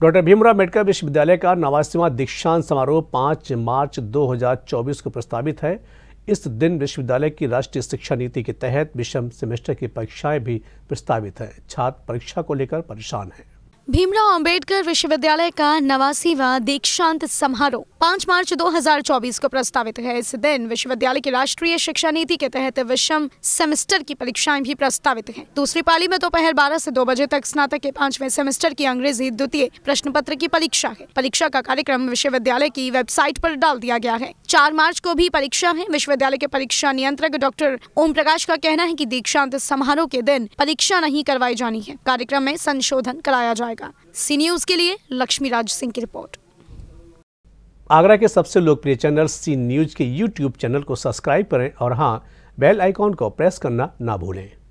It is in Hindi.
डॉक्टर भीमराव अम्बेडकर विश्वविद्यालय का नवासीवा दीक्षांत समारोह 5 मार्च 2024 को प्रस्तावित है इस दिन विश्वविद्यालय की राष्ट्रीय शिक्षा नीति के तहत विषम सेमेस्टर की परीक्षाएं भी प्रस्तावित हैं छात्र परीक्षा को लेकर परेशान हैं भीमराव अंबेडकर विश्वविद्यालय का नवासीवा दीक्षांत समारोह 5 मार्च 2024 को प्रस्तावित है इस दिन विश्वविद्यालय की राष्ट्रीय शिक्षा नीति के तहत विषम सेमेस्टर की परीक्षाएं भी प्रस्तावित हैं। दूसरी पाली में दोपहर तो बारह से दो बजे तक स्नातक के पांचवें सेमेस्टर की अंग्रेजी द्वितीय प्रश्न पत्र की परीक्षा है परीक्षा का कार्यक्रम विश्वविद्यालय की वेबसाइट आरोप डाल दिया गया है चार मार्च को भी परीक्षा है विश्वविद्यालय के परीक्षा नियंत्रक डॉक्टर ओम प्रकाश का कहना है कि दीक्षांत समारोह के दिन परीक्षा नहीं करवाई जानी है कार्यक्रम में संशोधन कराया जाएगा सी न्यूज के लिए लक्ष्मी राज सिंह की रिपोर्ट आगरा के सबसे लोकप्रिय चैनल सी न्यूज के यूट्यूब चैनल को सब्सक्राइब करें और हाँ बेल आइकॉन को प्रेस करना ना भूलें